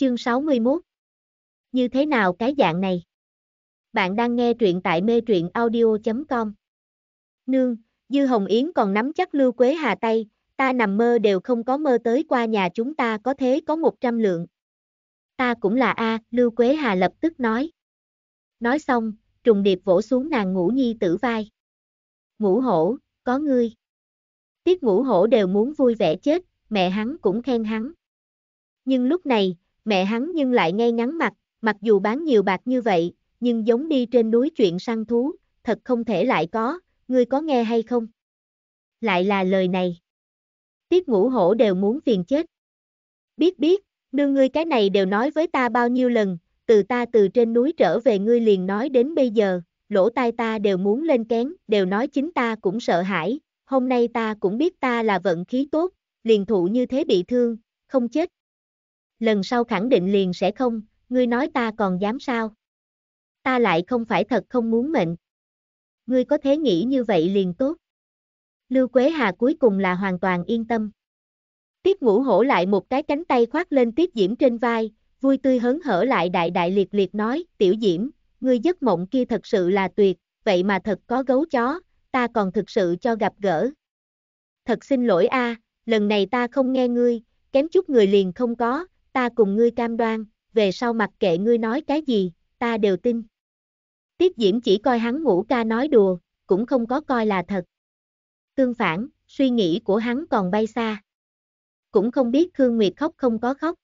Chương 61 Như thế nào cái dạng này? Bạn đang nghe truyện tại mê truyện audio.com Nương, Dư Hồng Yến còn nắm chắc Lưu Quế Hà tay, ta nằm mơ đều không có mơ tới qua nhà chúng ta có thế có 100 lượng. Ta cũng là A, Lưu Quế Hà lập tức nói. Nói xong, trùng điệp vỗ xuống nàng ngũ nhi tử vai. Ngũ hổ, có ngươi. Tiết ngũ hổ đều muốn vui vẻ chết, mẹ hắn cũng khen hắn. Nhưng lúc này, mẹ hắn nhưng lại ngay ngắn mặt, mặc dù bán nhiều bạc như vậy, nhưng giống đi trên núi chuyện săn thú, thật không thể lại có, ngươi có nghe hay không? Lại là lời này. Tiết ngũ hổ đều muốn phiền chết. Biết biết, nương ngươi cái này đều nói với ta bao nhiêu lần, từ ta từ trên núi trở về ngươi liền nói đến bây giờ, lỗ tai ta đều muốn lên kén, đều nói chính ta cũng sợ hãi, hôm nay ta cũng biết ta là vận khí tốt, liền thụ như thế bị thương, không chết lần sau khẳng định liền sẽ không, ngươi nói ta còn dám sao? Ta lại không phải thật không muốn mệnh. Ngươi có thế nghĩ như vậy liền tốt. Lưu Quế Hà cuối cùng là hoàn toàn yên tâm. Tiết ngũ hổ lại một cái cánh tay khoác lên Tiết Diễm trên vai, vui tươi hớn hở lại đại đại liệt liệt nói, tiểu Diễm, ngươi giấc mộng kia thật sự là tuyệt, vậy mà thật có gấu chó, ta còn thực sự cho gặp gỡ. Thật xin lỗi a, lần này ta không nghe ngươi, kém chút người liền không có, ta cùng ngươi cam đoan, về sau mặc kệ ngươi nói cái gì, ta đều tin. Tiết Diễm chỉ coi hắn ngủ ca nói đùa, cũng không có coi là thật. Tương phản, suy nghĩ của hắn còn bay xa. Cũng không biết Khương Nguyệt khóc không có khóc.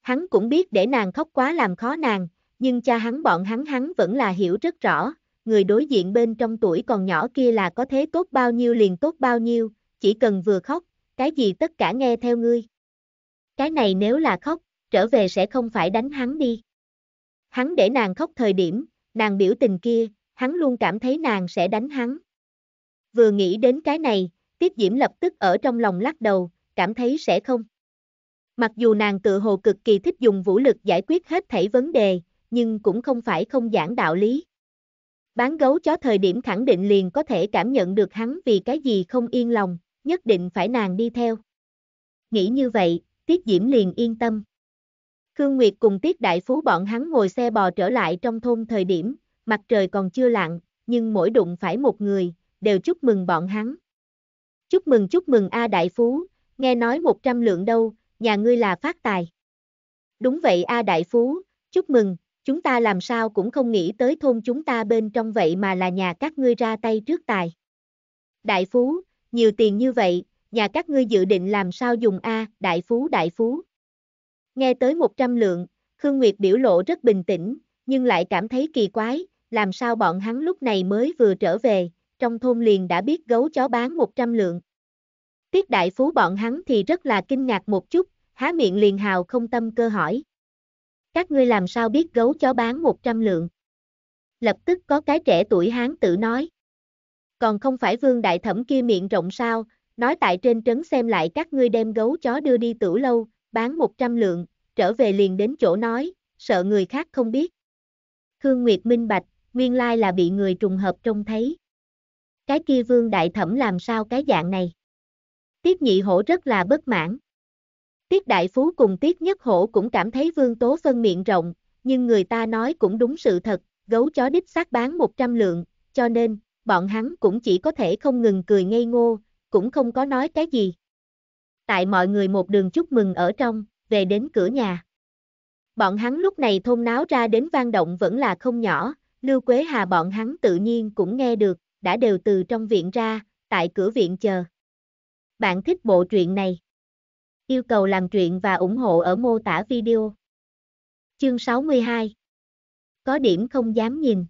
Hắn cũng biết để nàng khóc quá làm khó nàng, nhưng cha hắn bọn hắn hắn vẫn là hiểu rất rõ, người đối diện bên trong tuổi còn nhỏ kia là có thế tốt bao nhiêu liền tốt bao nhiêu, chỉ cần vừa khóc, cái gì tất cả nghe theo ngươi. Cái này nếu là khóc, trở về sẽ không phải đánh hắn đi. Hắn để nàng khóc thời điểm, nàng biểu tình kia, hắn luôn cảm thấy nàng sẽ đánh hắn. Vừa nghĩ đến cái này, Tiết Diễm lập tức ở trong lòng lắc đầu, cảm thấy sẽ không. Mặc dù nàng tự hồ cực kỳ thích dùng vũ lực giải quyết hết thảy vấn đề, nhưng cũng không phải không giảng đạo lý. Bán gấu chó thời điểm khẳng định liền có thể cảm nhận được hắn vì cái gì không yên lòng, nhất định phải nàng đi theo. Nghĩ như vậy, Tiết Diễm liền yên tâm. Khương Nguyệt cùng Tiết Đại Phú bọn hắn ngồi xe bò trở lại trong thôn thời điểm, mặt trời còn chưa lặn, nhưng mỗi đụng phải một người, đều chúc mừng bọn hắn. Chúc mừng chúc mừng A Đại Phú, nghe nói 100 lượng đâu, nhà ngươi là phát tài. Đúng vậy A Đại Phú, chúc mừng, chúng ta làm sao cũng không nghĩ tới thôn chúng ta bên trong vậy mà là nhà các ngươi ra tay trước tài. Đại Phú, nhiều tiền như vậy, nhà các ngươi dự định làm sao dùng A, đại phú đại phú. Nghe tới 100 lượng, Khương Nguyệt biểu lộ rất bình tĩnh, nhưng lại cảm thấy kỳ quái, làm sao bọn hắn lúc này mới vừa trở về, trong thôn liền đã biết gấu chó bán 100 lượng. Tiết đại phú bọn hắn thì rất là kinh ngạc một chút, há miệng liền hào không tâm cơ hỏi. Các ngươi làm sao biết gấu chó bán 100 lượng? Lập tức có cái trẻ tuổi hán tự nói. Còn không phải vương đại thẩm kia miệng rộng sao, nói tại trên trấn xem lại các ngươi đem gấu chó đưa đi tửu lâu, bán 100 lượng, trở về liền đến chỗ nói, sợ người khác không biết. Khương Nguyệt minh bạch, nguyên lai là bị người trùng hợp trông thấy. Cái kia vương đại thẩm làm sao cái dạng này? Tiết nhị hổ rất là bất mãn. Tiết đại phú cùng tiết nhất hổ cũng cảm thấy vương tố phân miệng rộng, nhưng người ta nói cũng đúng sự thật, gấu chó đích xác bán 100 lượng, cho nên, bọn hắn cũng chỉ có thể không ngừng cười ngây ngô, cũng không có nói cái gì. Tại mọi người một đường chúc mừng ở trong, về đến cửa nhà. Bọn hắn lúc này thôn náo ra đến vang động vẫn là không nhỏ, Lưu Quế Hà bọn hắn tự nhiên cũng nghe được, đã đều từ trong viện ra, tại cửa viện chờ. Bạn thích bộ truyện này? Yêu cầu làm truyện và ủng hộ ở mô tả video. Chương 62 Có điểm không dám nhìn.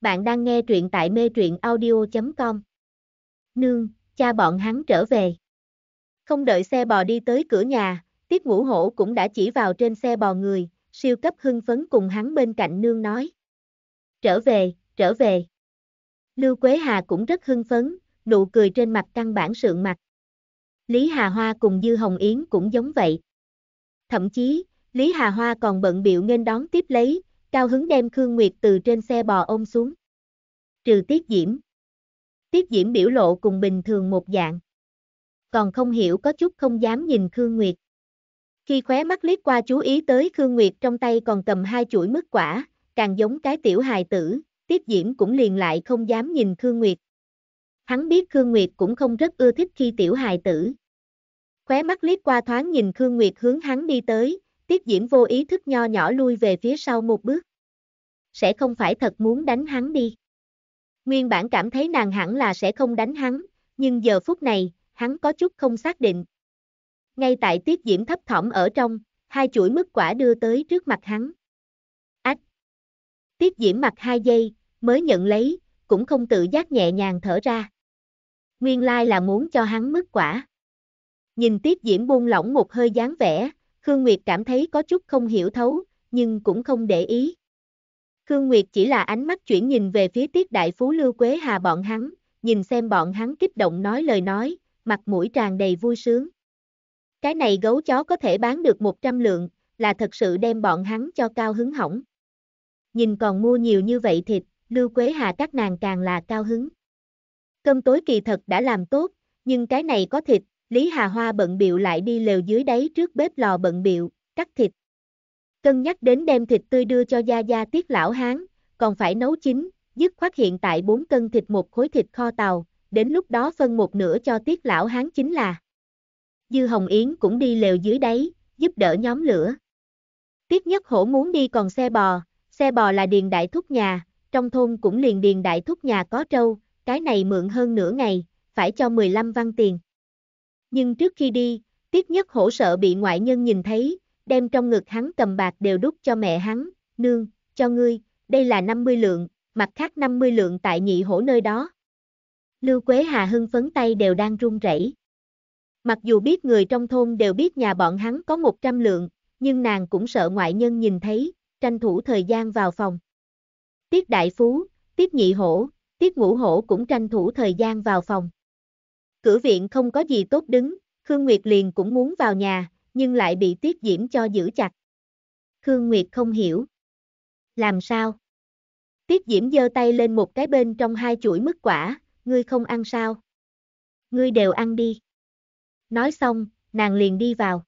Bạn đang nghe truyện tại mê truyện audio.com Nương, cha bọn hắn trở về. Không đợi xe bò đi tới cửa nhà, Tiết Ngũ Hổ cũng đã chỉ vào trên xe bò người, siêu cấp hưng phấn cùng hắn bên cạnh nương nói. Trở về, trở về. Lưu Quế Hà cũng rất hưng phấn, nụ cười trên mặt căn bản sượng mặt. Lý Hà Hoa cùng Dư Hồng Yến cũng giống vậy. Thậm chí, Lý Hà Hoa còn bận biệu nên đón tiếp lấy, cao hứng đem Khương Nguyệt từ trên xe bò ôm xuống. Trừ Tiết Diễm. Tiết Diễm biểu lộ cùng bình thường một dạng. Còn không hiểu có chút không dám nhìn Khương Nguyệt. Khi khóe mắt liếc qua chú ý tới Khương Nguyệt trong tay còn cầm hai chuỗi mứt quả, càng giống cái tiểu hài tử, Tiết Diễm cũng liền lại không dám nhìn Khương Nguyệt. Hắn biết Khương Nguyệt cũng không rất ưa thích khi tiểu hài tử. Khóe mắt liếc qua thoáng nhìn Khương Nguyệt hướng hắn đi tới, Tiết Diễm vô ý thức nho nhỏ lui về phía sau một bước. Sẽ không phải thật muốn đánh hắn đi. Nguyên bản cảm thấy nàng hẳn là sẽ không đánh hắn, nhưng giờ phút này, hắn có chút không xác định. Ngay tại tiết diễm thấp thỏm ở trong, hai chuỗi mứt quả đưa tới trước mặt hắn. Ách! Tiết diễm mặt hai giây, mới nhận lấy, cũng không tự giác nhẹ nhàng thở ra. Nguyên lai là muốn cho hắn mứt quả. Nhìn tiết diễm buông lỏng một hơi dáng vẻ, Khương Nguyệt cảm thấy có chút không hiểu thấu, nhưng cũng không để ý. Khương Nguyệt chỉ là ánh mắt chuyển nhìn về phía tiết đại phú Lưu Quế Hà bọn hắn, nhìn xem bọn hắn kích động nói lời nói, mặt mũi tràn đầy vui sướng. Cái này gấu chó có thể bán được 100 lượng, là thật sự đem bọn hắn cho cao hứng hỏng. Nhìn còn mua nhiều như vậy thịt, Lưu Quế Hà các nàng càng là cao hứng. Cơm tối kỳ thật đã làm tốt, nhưng cái này có thịt, Lý Hà Hoa bận biệu lại đi lều dưới đáy trước bếp lò bận biệu, cắt thịt, Cân nhắc đến đem thịt tươi đưa cho Gia Gia tiết lão hán, còn phải nấu chín, dứt khoát hiện tại 4 cân thịt một khối thịt kho tàu, đến lúc đó phân một nửa cho tiết lão hán chính là. Dư Hồng Yến cũng đi lều dưới đáy, giúp đỡ nhóm lửa. Tiết nhất hổ muốn đi còn xe bò, xe bò là điền đại thúc nhà, trong thôn cũng liền điền đại thúc nhà có trâu, cái này mượn hơn nửa ngày, phải cho 15 văn tiền. Nhưng trước khi đi, Tiết Nhất Hổ sợ bị ngoại nhân nhìn thấy, đem trong ngực hắn cầm bạc đều đút cho mẹ hắn, nương, cho ngươi, đây là 50 lượng, mặt khác 50 lượng tại nhị hổ nơi đó. Lưu Quế Hà hưng phấn tay đều đang run rẩy. Mặc dù biết người trong thôn đều biết nhà bọn hắn có 100 lượng, nhưng nàng cũng sợ ngoại nhân nhìn thấy, tranh thủ thời gian vào phòng. Tiết Đại Phú, Tiết Nhị Hổ, Tiết Ngũ Hổ cũng tranh thủ thời gian vào phòng. Cửa viện không có gì tốt đứng, Khương Nguyệt liền cũng muốn vào nhà, nhưng lại bị Tiết Diễm cho giữ chặt. Khương Nguyệt không hiểu. Làm sao? Tiết Diễm giơ tay lên một cái bên trong hai chuỗi mứt quả, ngươi không ăn sao? Ngươi đều ăn đi. Nói xong, nàng liền đi vào.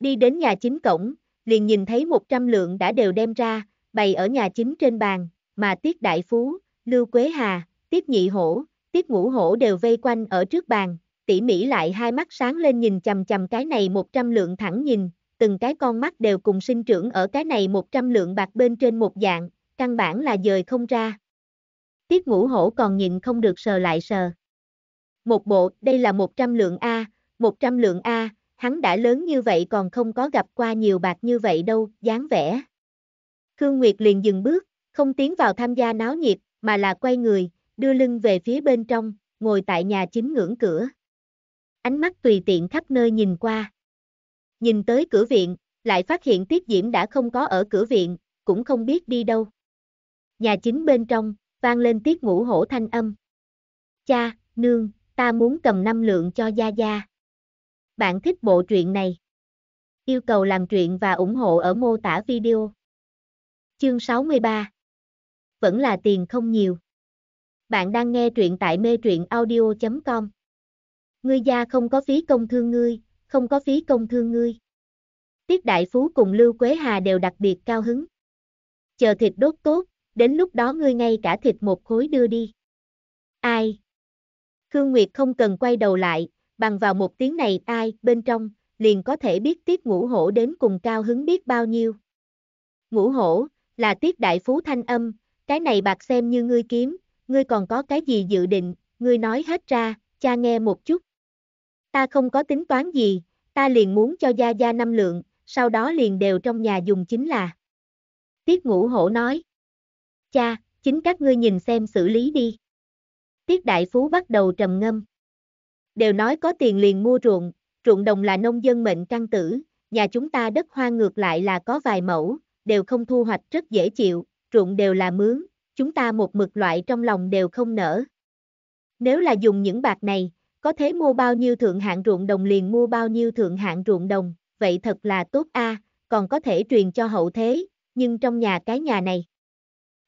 Đi đến nhà chính cổng, liền nhìn thấy 100 lượng đã đều đem ra, bày ở nhà chính trên bàn, mà Tiết Đại Phú, Lưu Quế Hà, Tiết Nhị Hổ, Tiết Ngũ Hổ đều vây quanh ở trước bàn, tỉ mỉ lại hai mắt sáng lên nhìn chầm chầm cái này 100 lượng thẳng nhìn, từng cái con mắt đều cùng sinh trưởng ở cái này 100 lượng bạc bên trên một dạng, căn bản là dời không ra. Tiết ngũ hổ còn nhìn không được sờ lại sờ. Một bộ, đây là 100 lượng A, 100 lượng A, hắn đã lớn như vậy còn không có gặp qua nhiều bạc như vậy đâu, dáng vẻ. Khương Nguyệt liền dừng bước, không tiến vào tham gia náo nhiệt, mà là quay người, đưa lưng về phía bên trong, ngồi tại nhà chính ngưỡng cửa ánh mắt tùy tiện khắp nơi nhìn qua. Nhìn tới cửa viện, lại phát hiện Tiết Diễm đã không có ở cửa viện, cũng không biết đi đâu. Nhà chính bên trong, vang lên Tiết ngũ hổ thanh âm. Cha, nương, ta muốn cầm năm lượng cho Gia Gia. Bạn thích bộ truyện này. Yêu cầu làm truyện và ủng hộ ở mô tả video. Chương 63 Vẫn là tiền không nhiều. Bạn đang nghe truyện tại mê truyện audio.com Ngươi gia không có phí công thương ngươi, không có phí công thương ngươi. Tiết Đại Phú cùng Lưu Quế Hà đều đặc biệt cao hứng. Chờ thịt đốt tốt, đến lúc đó ngươi ngay cả thịt một khối đưa đi. Ai? Khương Nguyệt không cần quay đầu lại, bằng vào một tiếng này ai bên trong, liền có thể biết Tiết Ngũ Hổ đến cùng cao hứng biết bao nhiêu. Ngũ Hổ, là Tiết Đại Phú thanh âm, cái này bạc xem như ngươi kiếm, ngươi còn có cái gì dự định, ngươi nói hết ra, cha nghe một chút ta không có tính toán gì, ta liền muốn cho Gia Gia năm lượng, sau đó liền đều trong nhà dùng chính là. Tiết ngũ hổ nói. Cha, chính các ngươi nhìn xem xử lý đi. Tiết đại phú bắt đầu trầm ngâm. Đều nói có tiền liền mua ruộng, ruộng đồng là nông dân mệnh trăng tử, nhà chúng ta đất hoa ngược lại là có vài mẫu, đều không thu hoạch rất dễ chịu, ruộng đều là mướn, chúng ta một mực loại trong lòng đều không nở. Nếu là dùng những bạc này, có thế mua bao nhiêu thượng hạng ruộng đồng liền mua bao nhiêu thượng hạng ruộng đồng, vậy thật là tốt a, à, còn có thể truyền cho hậu thế, nhưng trong nhà cái nhà này.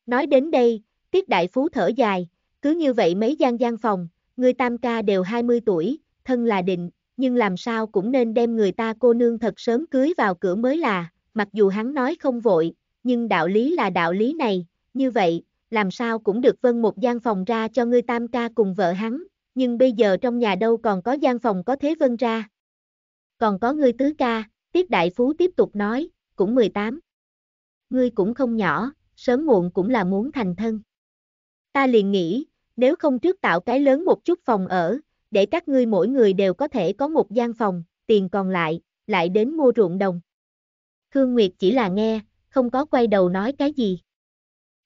Nói đến đây, Tiết Đại Phú thở dài, cứ như vậy mấy gian gian phòng, người tam ca đều 20 tuổi, thân là định, nhưng làm sao cũng nên đem người ta cô nương thật sớm cưới vào cửa mới là, mặc dù hắn nói không vội, nhưng đạo lý là đạo lý này, như vậy, làm sao cũng được vân một gian phòng ra cho người tam ca cùng vợ hắn, nhưng bây giờ trong nhà đâu còn có gian phòng có Thế Vân ra. Còn có ngươi tứ ca, Tiết Đại Phú tiếp tục nói, cũng 18. Ngươi cũng không nhỏ, sớm muộn cũng là muốn thành thân. Ta liền nghĩ, nếu không trước tạo cái lớn một chút phòng ở, để các ngươi mỗi người đều có thể có một gian phòng, tiền còn lại, lại đến mua ruộng đồng. Khương Nguyệt chỉ là nghe, không có quay đầu nói cái gì.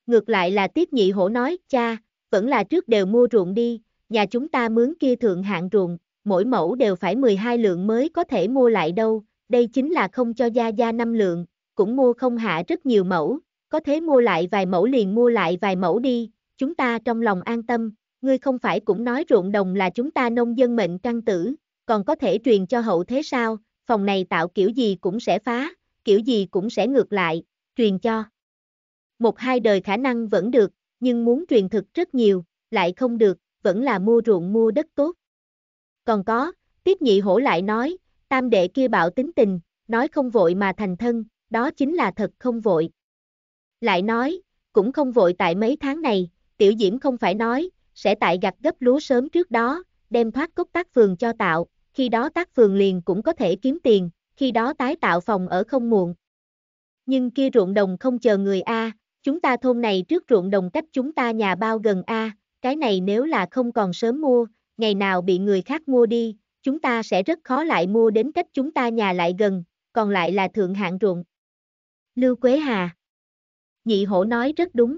Ngược lại là Tiết Nhị Hổ nói, cha, vẫn là trước đều mua ruộng đi, nhà chúng ta mướn kia thượng hạng ruộng, mỗi mẫu đều phải 12 lượng mới có thể mua lại đâu, đây chính là không cho gia gia năm lượng, cũng mua không hạ rất nhiều mẫu, có thế mua lại vài mẫu liền mua lại vài mẫu đi, chúng ta trong lòng an tâm, ngươi không phải cũng nói ruộng đồng là chúng ta nông dân mệnh trăng tử, còn có thể truyền cho hậu thế sao, phòng này tạo kiểu gì cũng sẽ phá, kiểu gì cũng sẽ ngược lại, truyền cho. Một hai đời khả năng vẫn được, nhưng muốn truyền thực rất nhiều, lại không được, vẫn là mua ruộng mua đất tốt. Còn có, tiếp nhị hổ lại nói, tam đệ kia bảo tính tình, nói không vội mà thành thân, đó chính là thật không vội. Lại nói, cũng không vội tại mấy tháng này, tiểu diễm không phải nói, sẽ tại gặt gấp lúa sớm trước đó, đem thoát cốc tác phường cho tạo, khi đó tác phường liền cũng có thể kiếm tiền, khi đó tái tạo phòng ở không muộn. Nhưng kia ruộng đồng không chờ người A, chúng ta thôn này trước ruộng đồng cách chúng ta nhà bao gần A, cái này nếu là không còn sớm mua, ngày nào bị người khác mua đi, chúng ta sẽ rất khó lại mua đến cách chúng ta nhà lại gần, còn lại là thượng hạng ruộng. Lưu Quế Hà Nhị hổ nói rất đúng.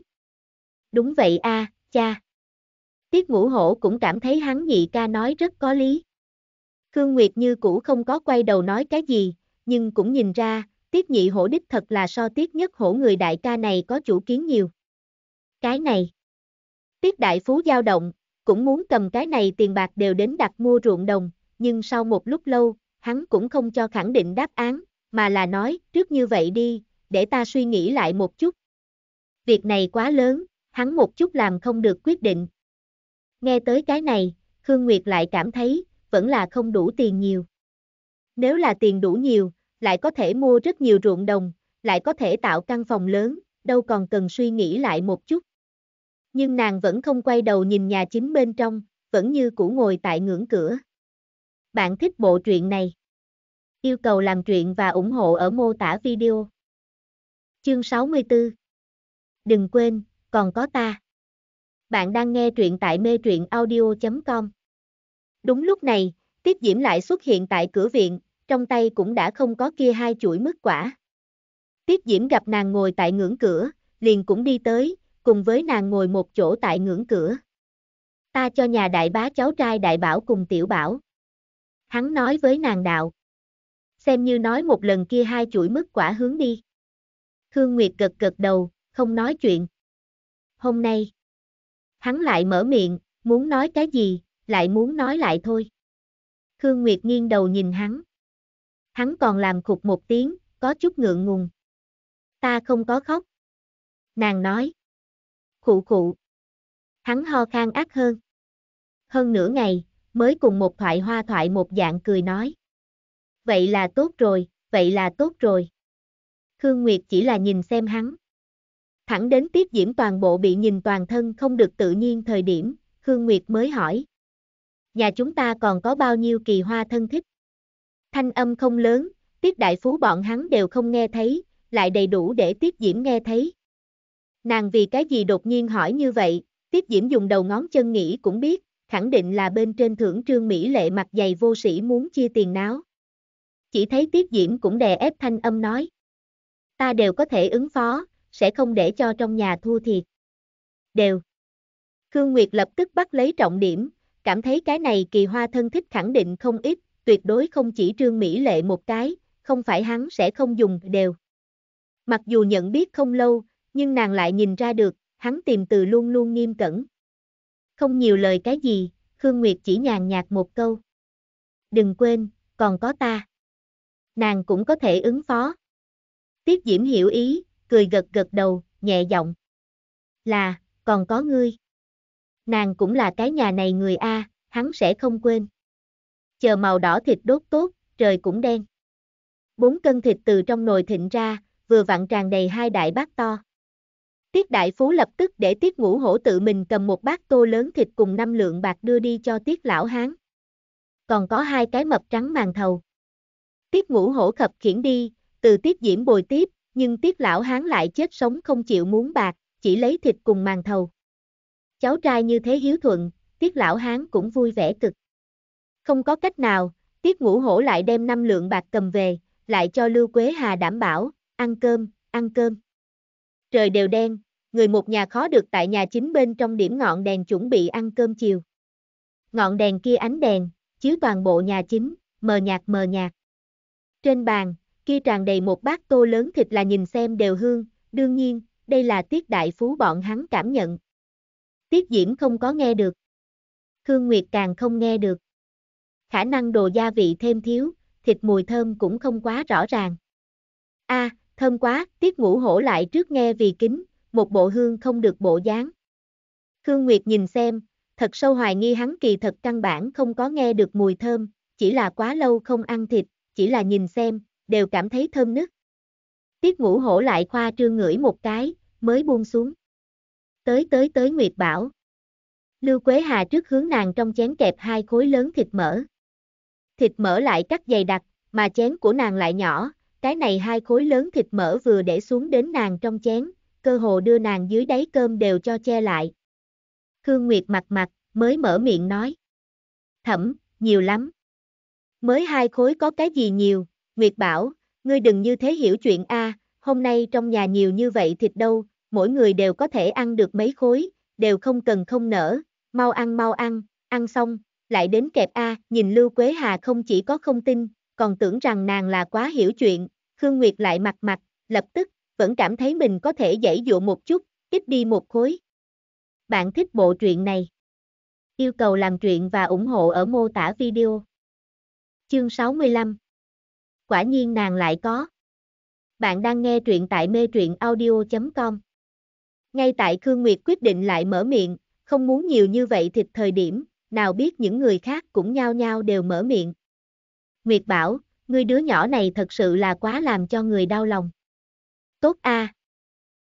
Đúng vậy a, cha. Tiết ngũ hổ cũng cảm thấy hắn nhị ca nói rất có lý. Khương Nguyệt như cũ không có quay đầu nói cái gì, nhưng cũng nhìn ra, tiết nhị hổ đích thật là so tiết nhất hổ người đại ca này có chủ kiến nhiều. Cái này Tiết đại phú dao động, cũng muốn cầm cái này tiền bạc đều đến đặt mua ruộng đồng, nhưng sau một lúc lâu, hắn cũng không cho khẳng định đáp án, mà là nói, trước như vậy đi, để ta suy nghĩ lại một chút. Việc này quá lớn, hắn một chút làm không được quyết định. Nghe tới cái này, Khương Nguyệt lại cảm thấy, vẫn là không đủ tiền nhiều. Nếu là tiền đủ nhiều, lại có thể mua rất nhiều ruộng đồng, lại có thể tạo căn phòng lớn, đâu còn cần suy nghĩ lại một chút nhưng nàng vẫn không quay đầu nhìn nhà chính bên trong, vẫn như cũ ngồi tại ngưỡng cửa. Bạn thích bộ truyện này? Yêu cầu làm truyện và ủng hộ ở mô tả video. Chương 64 Đừng quên, còn có ta. Bạn đang nghe truyện tại mê truyện audio.com Đúng lúc này, Tiết Diễm lại xuất hiện tại cửa viện, trong tay cũng đã không có kia hai chuỗi mứt quả. Tiết Diễm gặp nàng ngồi tại ngưỡng cửa, liền cũng đi tới, cùng với nàng ngồi một chỗ tại ngưỡng cửa. Ta cho nhà đại bá cháu trai đại bảo cùng tiểu bảo. Hắn nói với nàng đạo. Xem như nói một lần kia hai chuỗi mức quả hướng đi. Khương Nguyệt gật gật đầu, không nói chuyện. Hôm nay, hắn lại mở miệng, muốn nói cái gì, lại muốn nói lại thôi. Khương Nguyệt nghiêng đầu nhìn hắn. Hắn còn làm khục một tiếng, có chút ngượng ngùng. Ta không có khóc. Nàng nói. Khụ khụ. Hắn ho khan ác hơn. Hơn nửa ngày, mới cùng một thoại hoa thoại một dạng cười nói. Vậy là tốt rồi, vậy là tốt rồi. Khương Nguyệt chỉ là nhìn xem hắn. Thẳng đến Tiết Diễm toàn bộ bị nhìn toàn thân không được tự nhiên thời điểm, Khương Nguyệt mới hỏi. Nhà chúng ta còn có bao nhiêu kỳ hoa thân thích? Thanh âm không lớn, Tiết Đại Phú bọn hắn đều không nghe thấy, lại đầy đủ để Tiết Diễm nghe thấy. Nàng vì cái gì đột nhiên hỏi như vậy, tiếp diễm dùng đầu ngón chân nghĩ cũng biết, khẳng định là bên trên thưởng trương Mỹ lệ mặt dày vô sĩ muốn chia tiền náo. Chỉ thấy tiếp diễm cũng đè ép thanh âm nói. Ta đều có thể ứng phó, sẽ không để cho trong nhà thua thiệt. Đều. Khương Nguyệt lập tức bắt lấy trọng điểm, cảm thấy cái này kỳ hoa thân thích khẳng định không ít, tuyệt đối không chỉ trương Mỹ lệ một cái, không phải hắn sẽ không dùng đều. Mặc dù nhận biết không lâu, nhưng nàng lại nhìn ra được, hắn tìm từ luôn luôn nghiêm cẩn. Không nhiều lời cái gì, Khương Nguyệt chỉ nhàn nhạt một câu. Đừng quên, còn có ta. Nàng cũng có thể ứng phó. Tiết Diễm hiểu ý, cười gật gật đầu, nhẹ giọng. Là, còn có ngươi. Nàng cũng là cái nhà này người A, hắn sẽ không quên. Chờ màu đỏ thịt đốt tốt, trời cũng đen. Bốn cân thịt từ trong nồi thịnh ra, vừa vặn tràn đầy hai đại bát to. Tiết Đại Phú lập tức để Tiết Ngũ Hổ tự mình cầm một bát tô lớn thịt cùng năm lượng bạc đưa đi cho Tiết Lão Hán. Còn có hai cái mập trắng màn thầu. Tiết Ngũ Hổ khập khiển đi, từ Tiết Diễm bồi tiếp, nhưng Tiết Lão Hán lại chết sống không chịu muốn bạc, chỉ lấy thịt cùng màn thầu. Cháu trai như thế hiếu thuận, Tiết Lão Hán cũng vui vẻ cực. Không có cách nào, Tiết Ngũ Hổ lại đem năm lượng bạc cầm về, lại cho Lưu Quế Hà đảm bảo, ăn cơm, ăn cơm trời đều đen, người một nhà khó được tại nhà chính bên trong điểm ngọn đèn chuẩn bị ăn cơm chiều. Ngọn đèn kia ánh đèn, chiếu toàn bộ nhà chính, mờ nhạt mờ nhạt. Trên bàn, kia tràn đầy một bát tô lớn thịt là nhìn xem đều hương, đương nhiên, đây là tiết đại phú bọn hắn cảm nhận. Tiết Diễm không có nghe được. Khương Nguyệt càng không nghe được. Khả năng đồ gia vị thêm thiếu, thịt mùi thơm cũng không quá rõ ràng. A, à, thơm quá, tiết ngũ hổ lại trước nghe vì kính, một bộ hương không được bộ dáng. Khương Nguyệt nhìn xem, thật sâu hoài nghi hắn kỳ thật căn bản không có nghe được mùi thơm, chỉ là quá lâu không ăn thịt, chỉ là nhìn xem, đều cảm thấy thơm nức. Tiết ngũ hổ lại khoa trương ngửi một cái, mới buông xuống. Tới tới tới Nguyệt bảo. Lưu Quế Hà trước hướng nàng trong chén kẹp hai khối lớn thịt mỡ. Thịt mỡ lại cắt dày đặc, mà chén của nàng lại nhỏ, cái này hai khối lớn thịt mỡ vừa để xuống đến nàng trong chén, cơ hồ đưa nàng dưới đáy cơm đều cho che lại. Khương Nguyệt mặt mặt, mới mở miệng nói. Thẩm, nhiều lắm. Mới hai khối có cái gì nhiều, Nguyệt bảo, ngươi đừng như thế hiểu chuyện a, hôm nay trong nhà nhiều như vậy thịt đâu, mỗi người đều có thể ăn được mấy khối, đều không cần không nở, mau ăn mau ăn, ăn xong, lại đến kẹp a, nhìn Lưu Quế Hà không chỉ có không tin, còn tưởng rằng nàng là quá hiểu chuyện, Khương Nguyệt lại mặt mặt, lập tức, vẫn cảm thấy mình có thể dãy dụa một chút, ít đi một khối. Bạn thích bộ truyện này? Yêu cầu làm truyện và ủng hộ ở mô tả video. Chương 65 Quả nhiên nàng lại có. Bạn đang nghe truyện tại mê truyện audio.com Ngay tại Khương Nguyệt quyết định lại mở miệng, không muốn nhiều như vậy thịt thời điểm, nào biết những người khác cũng nhao nhao đều mở miệng. Nguyệt bảo, ngươi đứa nhỏ này thật sự là quá làm cho người đau lòng. Tốt a. À.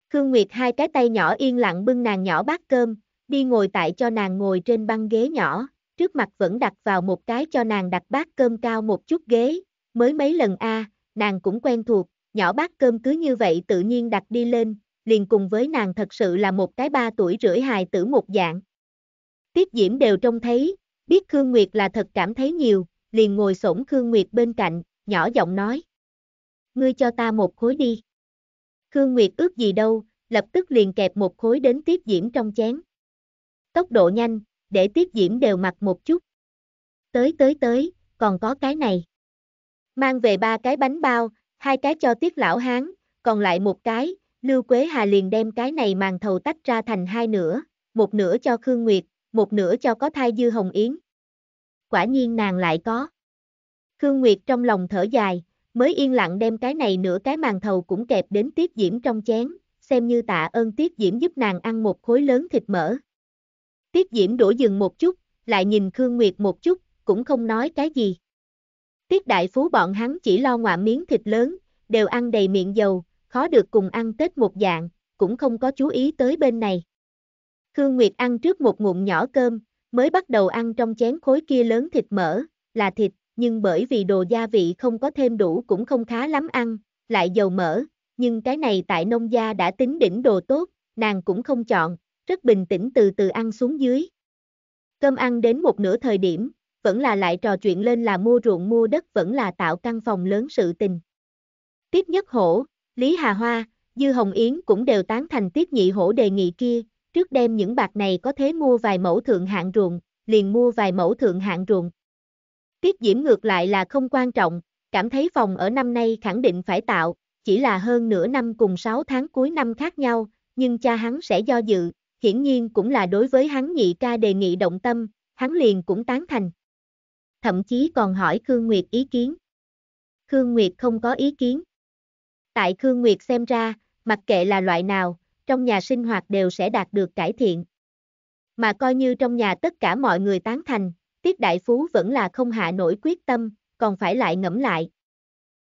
Khương Nguyệt hai cái tay nhỏ yên lặng bưng nàng nhỏ bát cơm, đi ngồi tại cho nàng ngồi trên băng ghế nhỏ, trước mặt vẫn đặt vào một cái cho nàng đặt bát cơm cao một chút ghế, mới mấy lần a, à, nàng cũng quen thuộc, nhỏ bát cơm cứ như vậy tự nhiên đặt đi lên, liền cùng với nàng thật sự là một cái ba tuổi rưỡi hài tử một dạng. Tiết Diễm đều trông thấy, biết Khương Nguyệt là thật cảm thấy nhiều, liền ngồi xổm Khương Nguyệt bên cạnh, nhỏ giọng nói. Ngươi cho ta một khối đi. Khương Nguyệt ước gì đâu, lập tức liền kẹp một khối đến Tiết Diễm trong chén. Tốc độ nhanh, để Tiết Diễm đều mặt một chút. Tới tới tới, còn có cái này. Mang về ba cái bánh bao, hai cái cho Tiết Lão Hán, còn lại một cái, Lưu Quế Hà liền đem cái này màn thầu tách ra thành hai nửa, một nửa cho Khương Nguyệt, một nửa cho có thai Dư Hồng Yến quả nhiên nàng lại có. Khương Nguyệt trong lòng thở dài, mới yên lặng đem cái này nửa cái màn thầu cũng kẹp đến tiết diễm trong chén, xem như tạ ơn tiết diễm giúp nàng ăn một khối lớn thịt mỡ. Tiết diễm đổ dừng một chút, lại nhìn Khương Nguyệt một chút, cũng không nói cái gì. Tiết đại phú bọn hắn chỉ lo ngoạ miếng thịt lớn, đều ăn đầy miệng dầu, khó được cùng ăn Tết một dạng, cũng không có chú ý tới bên này. Khương Nguyệt ăn trước một ngụm nhỏ cơm, Mới bắt đầu ăn trong chén khối kia lớn thịt mỡ, là thịt, nhưng bởi vì đồ gia vị không có thêm đủ cũng không khá lắm ăn, lại dầu mỡ, nhưng cái này tại nông gia đã tính đỉnh đồ tốt, nàng cũng không chọn, rất bình tĩnh từ từ ăn xuống dưới. Cơm ăn đến một nửa thời điểm, vẫn là lại trò chuyện lên là mua ruộng mua đất vẫn là tạo căn phòng lớn sự tình. tiếp Nhất Hổ, Lý Hà Hoa, Dư Hồng Yến cũng đều tán thành Tiết Nhị Hổ đề nghị kia, trước đem những bạc này có thể mua vài mẫu thượng hạng ruộng, liền mua vài mẫu thượng hạng ruộng. Tiết Diễm ngược lại là không quan trọng, cảm thấy phòng ở năm nay khẳng định phải tạo, chỉ là hơn nửa năm cùng 6 tháng cuối năm khác nhau, nhưng cha hắn sẽ do dự, hiển nhiên cũng là đối với hắn nhị ca đề nghị động tâm, hắn liền cũng tán thành. Thậm chí còn hỏi Khương Nguyệt ý kiến. Khương Nguyệt không có ý kiến. Tại Khương Nguyệt xem ra, mặc kệ là loại nào, trong nhà sinh hoạt đều sẽ đạt được cải thiện. Mà coi như trong nhà tất cả mọi người tán thành, Tiết Đại Phú vẫn là không hạ nổi quyết tâm, còn phải lại ngẫm lại.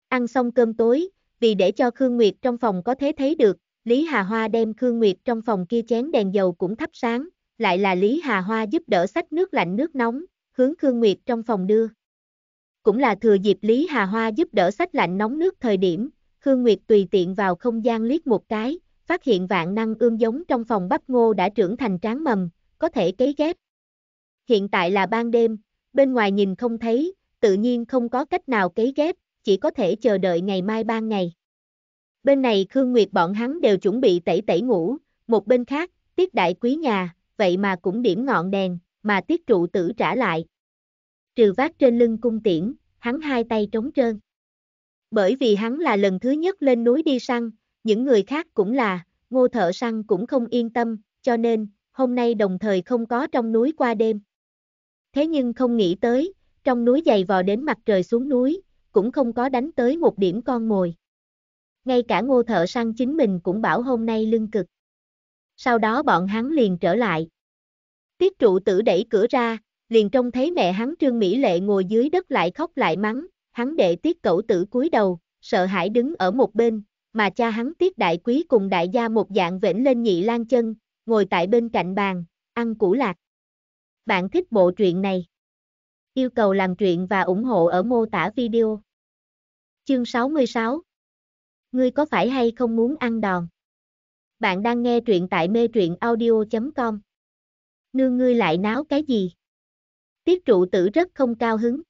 Ăn xong cơm tối, vì để cho Khương Nguyệt trong phòng có thể thấy được, Lý Hà Hoa đem Khương Nguyệt trong phòng kia chén đèn dầu cũng thắp sáng, lại là Lý Hà Hoa giúp đỡ sách nước lạnh nước nóng, hướng Khương Nguyệt trong phòng đưa. Cũng là thừa dịp Lý Hà Hoa giúp đỡ sách lạnh nóng nước thời điểm, Khương Nguyệt tùy tiện vào không gian liếc một cái, phát hiện vạn năng ươm giống trong phòng bắp ngô đã trưởng thành tráng mầm, có thể cấy ghép. Hiện tại là ban đêm, bên ngoài nhìn không thấy, tự nhiên không có cách nào cấy ghép, chỉ có thể chờ đợi ngày mai ban ngày. Bên này Khương Nguyệt bọn hắn đều chuẩn bị tẩy tẩy ngủ, một bên khác, tiết đại quý nhà, vậy mà cũng điểm ngọn đèn, mà tiết trụ tử trả lại. Trừ vác trên lưng cung tiễn, hắn hai tay trống trơn. Bởi vì hắn là lần thứ nhất lên núi đi săn, những người khác cũng là, ngô thợ săn cũng không yên tâm, cho nên, hôm nay đồng thời không có trong núi qua đêm. Thế nhưng không nghĩ tới, trong núi dày vò đến mặt trời xuống núi, cũng không có đánh tới một điểm con mồi. Ngay cả ngô thợ săn chính mình cũng bảo hôm nay lưng cực. Sau đó bọn hắn liền trở lại. Tiết trụ tử đẩy cửa ra, liền trông thấy mẹ hắn Trương Mỹ Lệ ngồi dưới đất lại khóc lại mắng, hắn đệ tiết cẩu tử cúi đầu, sợ hãi đứng ở một bên, mà cha hắn tiết đại quý cùng đại gia một dạng vĩnh lên nhị lan chân, ngồi tại bên cạnh bàn, ăn củ lạc. Bạn thích bộ truyện này? Yêu cầu làm truyện và ủng hộ ở mô tả video. Chương 66 Ngươi có phải hay không muốn ăn đòn? Bạn đang nghe truyện tại mê truyện audio.com Nương ngươi lại náo cái gì? Tiết trụ tử rất không cao hứng.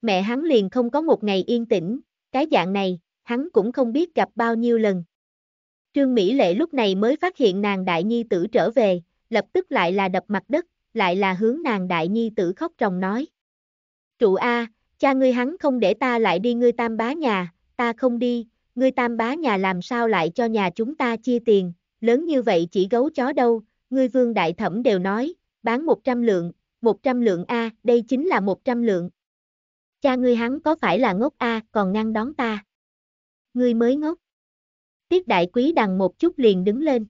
Mẹ hắn liền không có một ngày yên tĩnh, cái dạng này, hắn cũng không biết gặp bao nhiêu lần. Trương Mỹ Lệ lúc này mới phát hiện nàng đại nhi tử trở về, lập tức lại là đập mặt đất, lại là hướng nàng đại nhi tử khóc ròng nói. Trụ A, cha ngươi hắn không để ta lại đi ngươi tam bá nhà, ta không đi, ngươi tam bá nhà làm sao lại cho nhà chúng ta chia tiền, lớn như vậy chỉ gấu chó đâu, ngươi vương đại thẩm đều nói, bán 100 lượng, 100 lượng A, đây chính là 100 lượng. Cha ngươi hắn có phải là ngốc A, còn ngăn đón ta ngươi mới ngốc. Tiết đại quý đằng một chút liền đứng lên.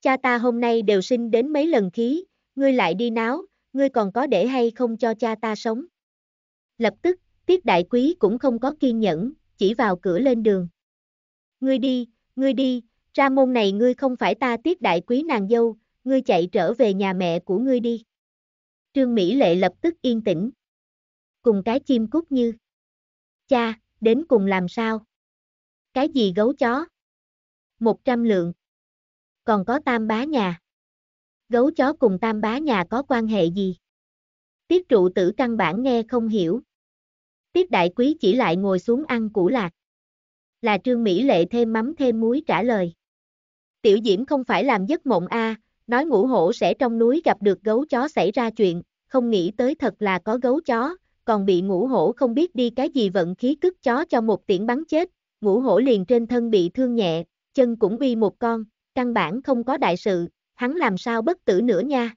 Cha ta hôm nay đều sinh đến mấy lần khí, ngươi lại đi náo, ngươi còn có để hay không cho cha ta sống. Lập tức, tiết đại quý cũng không có kiên nhẫn, chỉ vào cửa lên đường. Ngươi đi, ngươi đi, ra môn này ngươi không phải ta tiết đại quý nàng dâu, ngươi chạy trở về nhà mẹ của ngươi đi. Trương Mỹ Lệ lập tức yên tĩnh. Cùng cái chim cút như. Cha, đến cùng làm sao? Cái gì gấu chó? 100 lượng. Còn có tam bá nhà. Gấu chó cùng tam bá nhà có quan hệ gì? Tiết trụ tử căn bản nghe không hiểu. Tiết đại quý chỉ lại ngồi xuống ăn củ lạc. Là Trương Mỹ Lệ thêm mắm thêm muối trả lời. Tiểu Diễm không phải làm giấc mộng a, à, nói ngũ hổ sẽ trong núi gặp được gấu chó xảy ra chuyện, không nghĩ tới thật là có gấu chó, còn bị ngũ hổ không biết đi cái gì vận khí cướp chó cho một tiễn bắn chết, ngũ hổ liền trên thân bị thương nhẹ, chân cũng uy một con, căn bản không có đại sự, hắn làm sao bất tử nữa nha.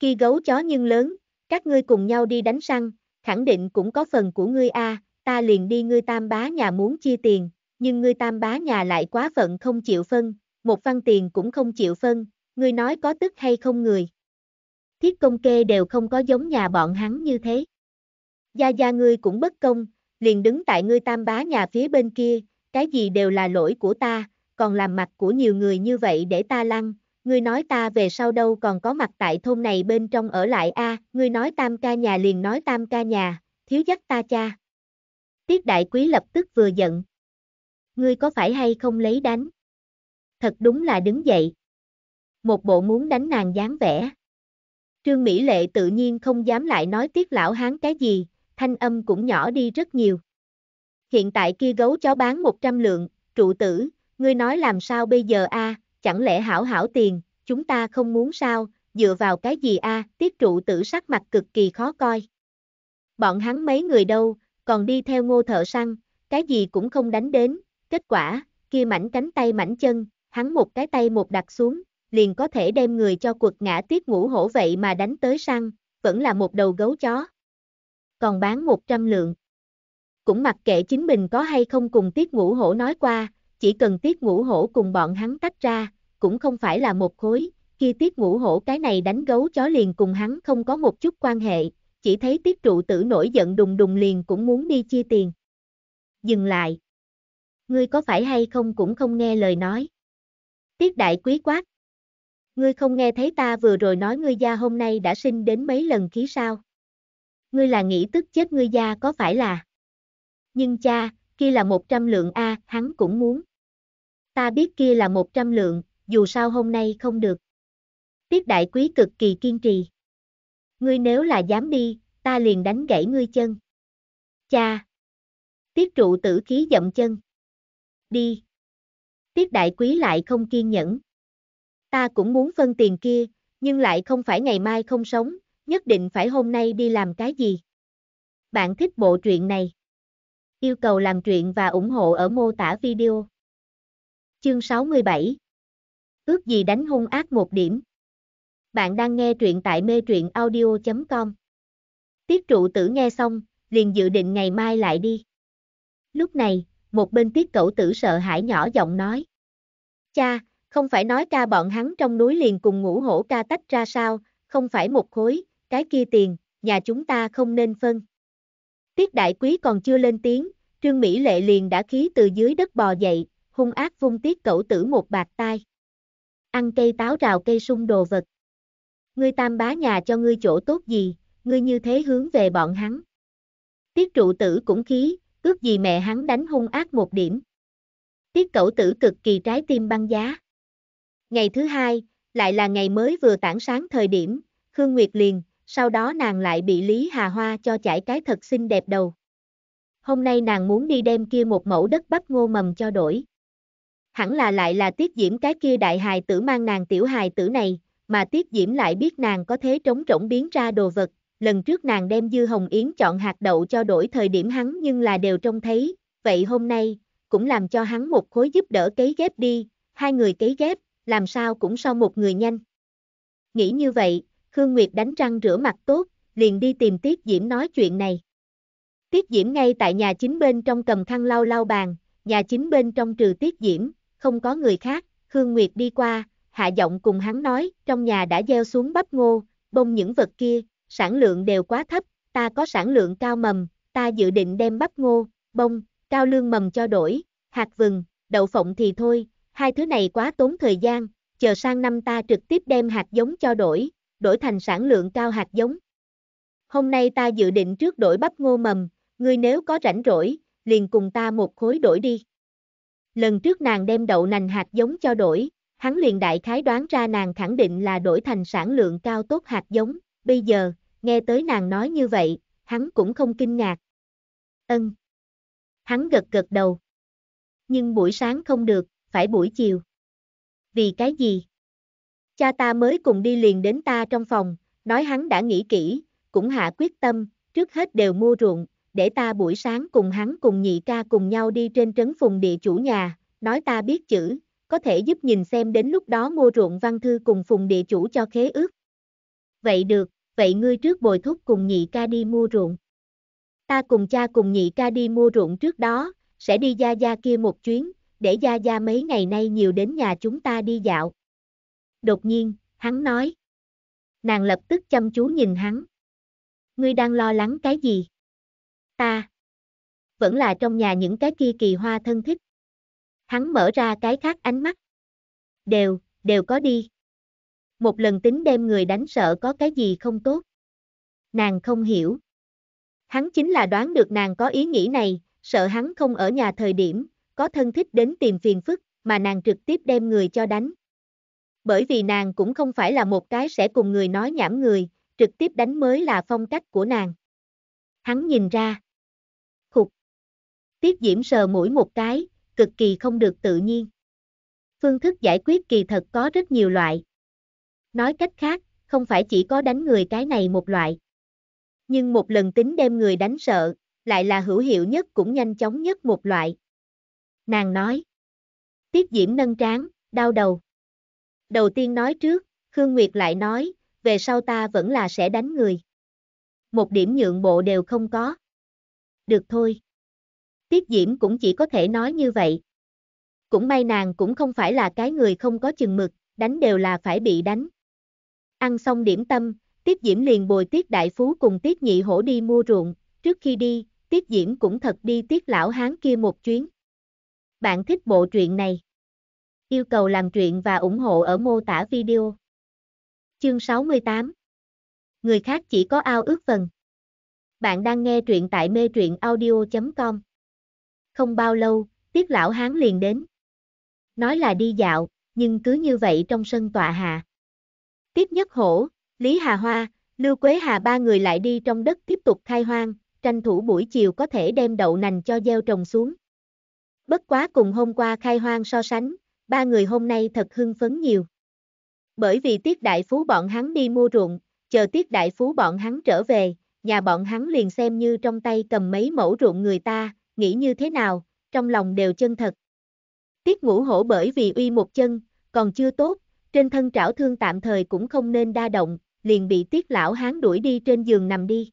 Khi gấu chó nhưng lớn, các ngươi cùng nhau đi đánh săn, khẳng định cũng có phần của ngươi a, à, ta liền đi ngươi tam bá nhà muốn chia tiền, nhưng ngươi tam bá nhà lại quá phận không chịu phân, một văn tiền cũng không chịu phân, ngươi nói có tức hay không người. Thiết công kê đều không có giống nhà bọn hắn như thế. Gia gia ngươi cũng bất công, liền đứng tại ngươi tam bá nhà phía bên kia, cái gì đều là lỗi của ta, còn làm mặt của nhiều người như vậy để ta lăn, ngươi nói ta về sau đâu còn có mặt tại thôn này bên trong ở lại a, ngươi nói tam ca nhà liền nói tam ca nhà, thiếu dắt ta cha. Tiết đại quý lập tức vừa giận. Ngươi có phải hay không lấy đánh? Thật đúng là đứng dậy. Một bộ muốn đánh nàng dáng vẻ. Trương Mỹ Lệ tự nhiên không dám lại nói tiết lão hán cái gì, thanh âm cũng nhỏ đi rất nhiều. Hiện tại kia gấu chó bán 100 lượng, trụ tử, ngươi nói làm sao bây giờ a? chẳng lẽ hảo hảo tiền, chúng ta không muốn sao, dựa vào cái gì a? tiết trụ tử sắc mặt cực kỳ khó coi. Bọn hắn mấy người đâu, còn đi theo ngô thợ săn, cái gì cũng không đánh đến, kết quả, kia mảnh cánh tay mảnh chân, hắn một cái tay một đặt xuống, liền có thể đem người cho quật ngã tiết ngũ hổ vậy mà đánh tới săn, vẫn là một đầu gấu chó còn bán 100 lượng. Cũng mặc kệ chính mình có hay không cùng tiết ngũ hổ nói qua, chỉ cần tiết ngũ hổ cùng bọn hắn tách ra, cũng không phải là một khối, khi tiết ngũ hổ cái này đánh gấu chó liền cùng hắn không có một chút quan hệ, chỉ thấy tiết trụ tử nổi giận đùng đùng liền cũng muốn đi chia tiền. Dừng lại. Ngươi có phải hay không cũng không nghe lời nói. Tiết đại quý quát. Ngươi không nghe thấy ta vừa rồi nói ngươi gia hôm nay đã sinh đến mấy lần khí sao? ngươi là nghĩ tức chết ngươi gia có phải là? Nhưng cha, kia là 100 lượng A, hắn cũng muốn. Ta biết kia là 100 lượng, dù sao hôm nay không được. Tiết đại quý cực kỳ kiên trì. Ngươi nếu là dám đi, ta liền đánh gãy ngươi chân. Cha! Tiết trụ tử khí dậm chân. Đi! Tiết đại quý lại không kiên nhẫn. Ta cũng muốn phân tiền kia, nhưng lại không phải ngày mai không sống, nhất định phải hôm nay đi làm cái gì. Bạn thích bộ truyện này? Yêu cầu làm truyện và ủng hộ ở mô tả video. Chương 67 Ước gì đánh hung ác một điểm. Bạn đang nghe truyện tại mê truyện audio.com Tiết trụ tử nghe xong, liền dự định ngày mai lại đi. Lúc này, một bên tiết cẩu tử sợ hãi nhỏ giọng nói. Cha, không phải nói ca bọn hắn trong núi liền cùng ngũ hổ ca tách ra sao, không phải một khối, cái kia tiền, nhà chúng ta không nên phân. Tiết đại quý còn chưa lên tiếng, Trương Mỹ Lệ liền đã khí từ dưới đất bò dậy, hung ác vung tiết cẩu tử một bạc tai. Ăn cây táo rào cây sung đồ vật. Ngươi tam bá nhà cho ngươi chỗ tốt gì, ngươi như thế hướng về bọn hắn. Tiết trụ tử cũng khí, ước gì mẹ hắn đánh hung ác một điểm. Tiết cẩu tử cực kỳ trái tim băng giá. Ngày thứ hai, lại là ngày mới vừa tảng sáng thời điểm, Khương Nguyệt liền, sau đó nàng lại bị Lý Hà Hoa cho chải cái thật xinh đẹp đầu. Hôm nay nàng muốn đi đem kia một mẫu đất bắp ngô mầm cho đổi. Hẳn là lại là tiết diễm cái kia đại hài tử mang nàng tiểu hài tử này, mà tiết diễm lại biết nàng có thế trống rỗng biến ra đồ vật. Lần trước nàng đem dư hồng yến chọn hạt đậu cho đổi thời điểm hắn nhưng là đều trông thấy, vậy hôm nay, cũng làm cho hắn một khối giúp đỡ cấy ghép đi, hai người cấy ghép, làm sao cũng so một người nhanh. Nghĩ như vậy, Khương Nguyệt đánh răng rửa mặt tốt, liền đi tìm Tiết Diễm nói chuyện này. Tiết Diễm ngay tại nhà chính bên trong cầm khăn lau lau bàn, nhà chính bên trong trừ Tiết Diễm, không có người khác, Khương Nguyệt đi qua, hạ giọng cùng hắn nói, trong nhà đã gieo xuống bắp ngô, bông những vật kia, sản lượng đều quá thấp, ta có sản lượng cao mầm, ta dự định đem bắp ngô, bông, cao lương mầm cho đổi, hạt vừng, đậu phộng thì thôi, hai thứ này quá tốn thời gian, chờ sang năm ta trực tiếp đem hạt giống cho đổi, đổi thành sản lượng cao hạt giống. Hôm nay ta dự định trước đổi bắp ngô mầm, ngươi nếu có rảnh rỗi, liền cùng ta một khối đổi đi. Lần trước nàng đem đậu nành hạt giống cho đổi, hắn liền đại khái đoán ra nàng khẳng định là đổi thành sản lượng cao tốt hạt giống, bây giờ, nghe tới nàng nói như vậy, hắn cũng không kinh ngạc. Ân. Hắn gật gật đầu. Nhưng buổi sáng không được, phải buổi chiều. Vì cái gì? Cha ta mới cùng đi liền đến ta trong phòng, nói hắn đã nghĩ kỹ, cũng hạ quyết tâm, trước hết đều mua ruộng, để ta buổi sáng cùng hắn cùng nhị ca cùng nhau đi trên trấn phùng địa chủ nhà, nói ta biết chữ, có thể giúp nhìn xem đến lúc đó mua ruộng văn thư cùng phùng địa chủ cho khế ước. Vậy được, vậy ngươi trước bồi thúc cùng nhị ca đi mua ruộng. Ta cùng cha cùng nhị ca đi mua ruộng trước đó, sẽ đi Gia Gia kia một chuyến, để Gia Gia mấy ngày nay nhiều đến nhà chúng ta đi dạo đột nhiên, hắn nói. Nàng lập tức chăm chú nhìn hắn. Ngươi đang lo lắng cái gì? Ta. Vẫn là trong nhà những cái kia kỳ hoa thân thích. Hắn mở ra cái khác ánh mắt. Đều, đều có đi. Một lần tính đem người đánh sợ có cái gì không tốt. Nàng không hiểu. Hắn chính là đoán được nàng có ý nghĩ này, sợ hắn không ở nhà thời điểm, có thân thích đến tìm phiền phức, mà nàng trực tiếp đem người cho đánh bởi vì nàng cũng không phải là một cái sẽ cùng người nói nhảm người, trực tiếp đánh mới là phong cách của nàng. Hắn nhìn ra. Khục. Tiết Diễm sờ mũi một cái, cực kỳ không được tự nhiên. Phương thức giải quyết kỳ thật có rất nhiều loại. Nói cách khác, không phải chỉ có đánh người cái này một loại. Nhưng một lần tính đem người đánh sợ, lại là hữu hiệu nhất cũng nhanh chóng nhất một loại. Nàng nói. Tiết Diễm nâng trán, đau đầu. Đầu tiên nói trước, Khương Nguyệt lại nói, về sau ta vẫn là sẽ đánh người. Một điểm nhượng bộ đều không có. Được thôi. Tiết Diễm cũng chỉ có thể nói như vậy. Cũng may nàng cũng không phải là cái người không có chừng mực, đánh đều là phải bị đánh. Ăn xong điểm tâm, Tiết Diễm liền bồi Tiết Đại Phú cùng Tiết Nhị Hổ đi mua ruộng, trước khi đi, Tiết Diễm cũng thật đi Tiết Lão Hán kia một chuyến. Bạn thích bộ truyện này? Yêu cầu làm truyện và ủng hộ ở mô tả video. Chương 68 Người khác chỉ có ao ước phần. Bạn đang nghe truyện tại mê truyện audio.com Không bao lâu, tiết lão hán liền đến. Nói là đi dạo, nhưng cứ như vậy trong sân tọa hạ. Tiếp nhất hổ, Lý Hà Hoa, Lưu Quế Hà ba người lại đi trong đất tiếp tục khai hoang, tranh thủ buổi chiều có thể đem đậu nành cho gieo trồng xuống. Bất quá cùng hôm qua khai hoang so sánh, ba người hôm nay thật hưng phấn nhiều. Bởi vì tiết đại phú bọn hắn đi mua ruộng, chờ tiết đại phú bọn hắn trở về, nhà bọn hắn liền xem như trong tay cầm mấy mẫu ruộng người ta, nghĩ như thế nào, trong lòng đều chân thật. Tiết ngũ hổ bởi vì uy một chân, còn chưa tốt, trên thân trảo thương tạm thời cũng không nên đa động, liền bị tiết lão hán đuổi đi trên giường nằm đi.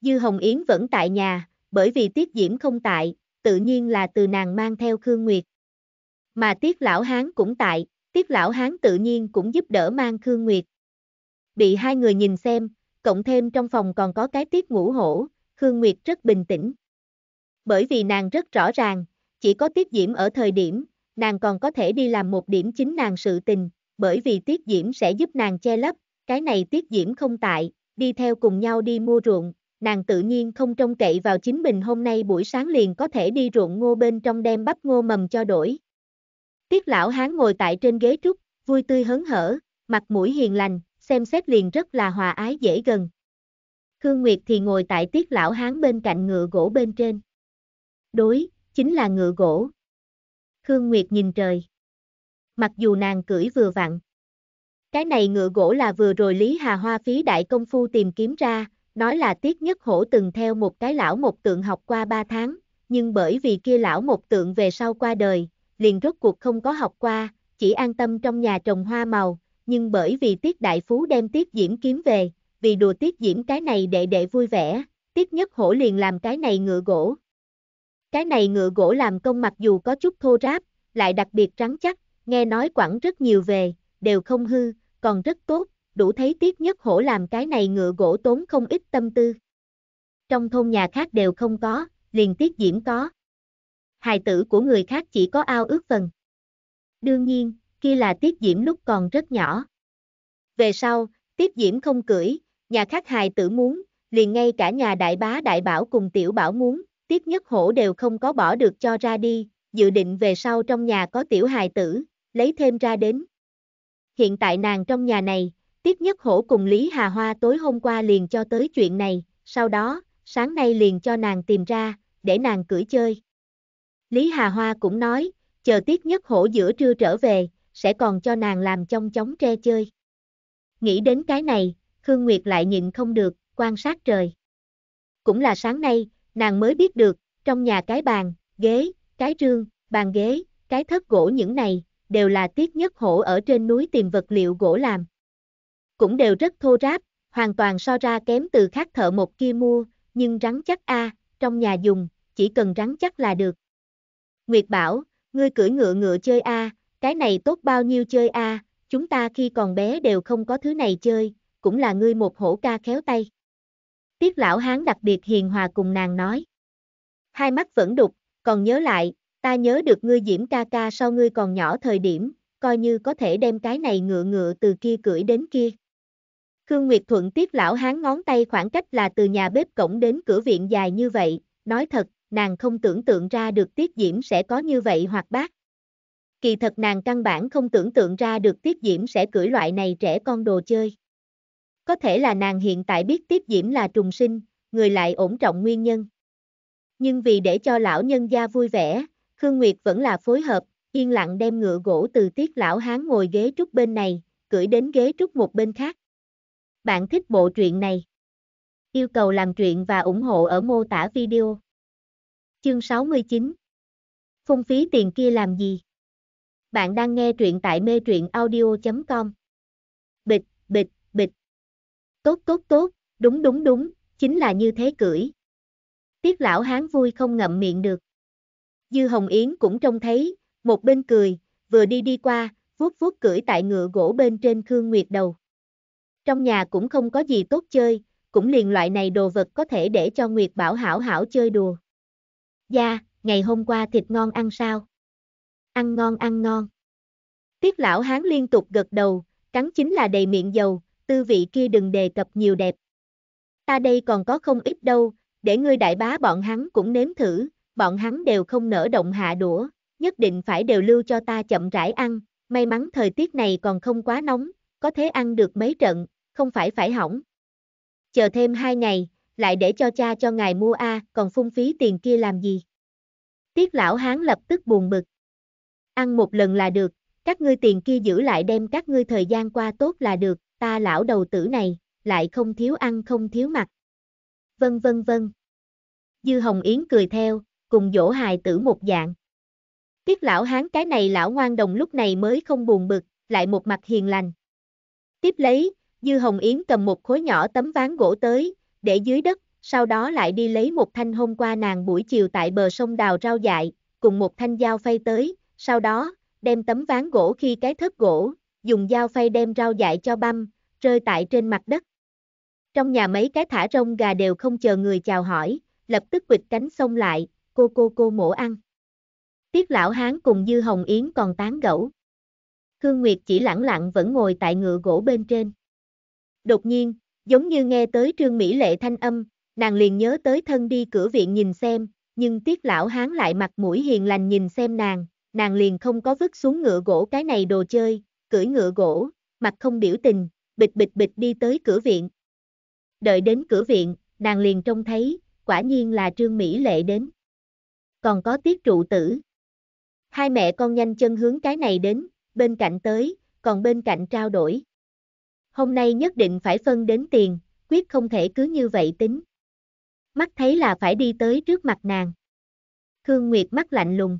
Dư Hồng Yến vẫn tại nhà, bởi vì tiết diễm không tại, tự nhiên là từ nàng mang theo Khương Nguyệt. Mà Tiết Lão Hán cũng tại, Tiết Lão Hán tự nhiên cũng giúp đỡ mang Khương Nguyệt. Bị hai người nhìn xem, cộng thêm trong phòng còn có cái Tiết Ngũ Hổ, Khương Nguyệt rất bình tĩnh. Bởi vì nàng rất rõ ràng, chỉ có Tiết Diễm ở thời điểm, nàng còn có thể đi làm một điểm chính nàng sự tình, bởi vì Tiết Diễm sẽ giúp nàng che lấp, cái này Tiết Diễm không tại, đi theo cùng nhau đi mua ruộng, nàng tự nhiên không trông cậy vào chính mình hôm nay buổi sáng liền có thể đi ruộng ngô bên trong đem bắp ngô mầm cho đổi. Tiết lão hán ngồi tại trên ghế trúc, vui tươi hớn hở, mặt mũi hiền lành, xem xét liền rất là hòa ái dễ gần. Khương Nguyệt thì ngồi tại tiết lão hán bên cạnh ngựa gỗ bên trên. Đối, chính là ngựa gỗ. Khương Nguyệt nhìn trời. Mặc dù nàng cưỡi vừa vặn. Cái này ngựa gỗ là vừa rồi Lý Hà Hoa phí đại công phu tìm kiếm ra, nói là tiết nhất hổ từng theo một cái lão một tượng học qua ba tháng, nhưng bởi vì kia lão một tượng về sau qua đời, liền rốt cuộc không có học qua, chỉ an tâm trong nhà trồng hoa màu, nhưng bởi vì Tiết Đại Phú đem Tiết Diễm kiếm về, vì đùa Tiết Diễm cái này để để vui vẻ, Tiết Nhất Hổ liền làm cái này ngựa gỗ. Cái này ngựa gỗ làm công mặc dù có chút thô ráp, lại đặc biệt rắn chắc, nghe nói quẳng rất nhiều về, đều không hư, còn rất tốt, đủ thấy Tiết Nhất Hổ làm cái này ngựa gỗ tốn không ít tâm tư. Trong thôn nhà khác đều không có, liền Tiết Diễm có hài tử của người khác chỉ có ao ước phần. Đương nhiên, kia là Tiết Diễm lúc còn rất nhỏ. Về sau, Tiết Diễm không cưỡi, nhà khác hài tử muốn, liền ngay cả nhà đại bá đại bảo cùng tiểu bảo muốn, Tiết Nhất Hổ đều không có bỏ được cho ra đi, dự định về sau trong nhà có tiểu hài tử, lấy thêm ra đến. Hiện tại nàng trong nhà này, Tiết Nhất Hổ cùng Lý Hà Hoa tối hôm qua liền cho tới chuyện này, sau đó, sáng nay liền cho nàng tìm ra, để nàng cưỡi chơi. Lý Hà Hoa cũng nói, chờ tiết nhất hổ giữa trưa trở về, sẽ còn cho nàng làm trong chóng tre chơi. Nghĩ đến cái này, Khương Nguyệt lại nhịn không được, quan sát trời. Cũng là sáng nay, nàng mới biết được, trong nhà cái bàn, ghế, cái trương, bàn ghế, cái thất gỗ những này, đều là tiết nhất hổ ở trên núi tìm vật liệu gỗ làm. Cũng đều rất thô ráp, hoàn toàn so ra kém từ khác thợ một kia mua, nhưng rắn chắc a trong nhà dùng, chỉ cần rắn chắc là được. Nguyệt bảo, ngươi cưỡi ngựa ngựa chơi a, cái này tốt bao nhiêu chơi a, chúng ta khi còn bé đều không có thứ này chơi, cũng là ngươi một hổ ca khéo tay. Tiết lão hán đặc biệt hiền hòa cùng nàng nói. Hai mắt vẫn đục, còn nhớ lại, ta nhớ được ngươi diễm ca ca sau ngươi còn nhỏ thời điểm, coi như có thể đem cái này ngựa ngựa từ kia cưỡi đến kia. Khương Nguyệt Thuận Tiết lão hán ngón tay khoảng cách là từ nhà bếp cổng đến cửa viện dài như vậy, nói thật, nàng không tưởng tượng ra được Tiết Diễm sẽ có như vậy hoặc bác. Kỳ thật nàng căn bản không tưởng tượng ra được Tiết Diễm sẽ cưỡi loại này trẻ con đồ chơi. Có thể là nàng hiện tại biết Tiết Diễm là trùng sinh, người lại ổn trọng nguyên nhân. Nhưng vì để cho lão nhân gia vui vẻ, Khương Nguyệt vẫn là phối hợp, yên lặng đem ngựa gỗ từ Tiết lão hán ngồi ghế trúc bên này, cưỡi đến ghế trúc một bên khác. Bạn thích bộ truyện này? Yêu cầu làm truyện và ủng hộ ở mô tả video. Chương 69 Phung phí tiền kia làm gì? Bạn đang nghe truyện tại mê truyện audio.com Bịch, bịch, bịch Tốt tốt tốt, đúng đúng đúng, chính là như thế cưỡi. Tiết lão hán vui không ngậm miệng được. Dư Hồng Yến cũng trông thấy, một bên cười, vừa đi đi qua, vuốt vuốt cưỡi tại ngựa gỗ bên trên Khương Nguyệt đầu. Trong nhà cũng không có gì tốt chơi, cũng liền loại này đồ vật có thể để cho Nguyệt Bảo hảo hảo chơi đùa. Gia, dạ, ngày hôm qua thịt ngon ăn sao? Ăn ngon ăn ngon. Tiết lão hán liên tục gật đầu, cắn chính là đầy miệng dầu, tư vị kia đừng đề cập nhiều đẹp. Ta đây còn có không ít đâu, để ngươi đại bá bọn hắn cũng nếm thử, bọn hắn đều không nở động hạ đũa, nhất định phải đều lưu cho ta chậm rãi ăn, may mắn thời tiết này còn không quá nóng, có thể ăn được mấy trận, không phải phải hỏng. Chờ thêm hai ngày, lại để cho cha cho ngài mua a, còn phung phí tiền kia làm gì? Tiết lão hán lập tức buồn bực. Ăn một lần là được, các ngươi tiền kia giữ lại đem các ngươi thời gian qua tốt là được, ta lão đầu tử này, lại không thiếu ăn không thiếu mặc. Vân vân vân. Dư Hồng Yến cười theo, cùng dỗ hài tử một dạng. Tiết lão hán cái này lão ngoan đồng lúc này mới không buồn bực, lại một mặt hiền lành. Tiếp lấy, Dư Hồng Yến cầm một khối nhỏ tấm ván gỗ tới, để dưới đất, sau đó lại đi lấy một thanh hôm qua nàng buổi chiều tại bờ sông đào rau dại, cùng một thanh dao phay tới, sau đó, đem tấm ván gỗ khi cái thớt gỗ, dùng dao phay đem rau dại cho băm, rơi tại trên mặt đất. Trong nhà mấy cái thả rông gà đều không chờ người chào hỏi, lập tức quịch cánh xông lại, cô cô cô mổ ăn. Tiết lão hán cùng Dư Hồng Yến còn tán gẫu. Khương Nguyệt chỉ lẳng lặng vẫn ngồi tại ngựa gỗ bên trên. Đột nhiên, giống như nghe tới trương mỹ lệ thanh âm, nàng liền nhớ tới thân đi cửa viện nhìn xem, nhưng tiết lão hán lại mặt mũi hiền lành nhìn xem nàng, nàng liền không có vứt xuống ngựa gỗ cái này đồ chơi, cưỡi ngựa gỗ, mặt không biểu tình, bịch bịch bịch đi tới cửa viện. Đợi đến cửa viện, nàng liền trông thấy, quả nhiên là trương mỹ lệ đến. Còn có tiết trụ tử. Hai mẹ con nhanh chân hướng cái này đến, bên cạnh tới, còn bên cạnh trao đổi hôm nay nhất định phải phân đến tiền, quyết không thể cứ như vậy tính. Mắt thấy là phải đi tới trước mặt nàng. Khương Nguyệt mắt lạnh lùng.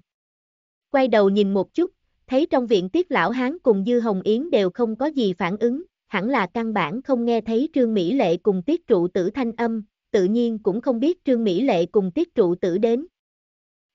Quay đầu nhìn một chút, thấy trong viện tiết lão hán cùng Dư Hồng Yến đều không có gì phản ứng, hẳn là căn bản không nghe thấy Trương Mỹ Lệ cùng tiết trụ tử thanh âm, tự nhiên cũng không biết Trương Mỹ Lệ cùng tiết trụ tử đến.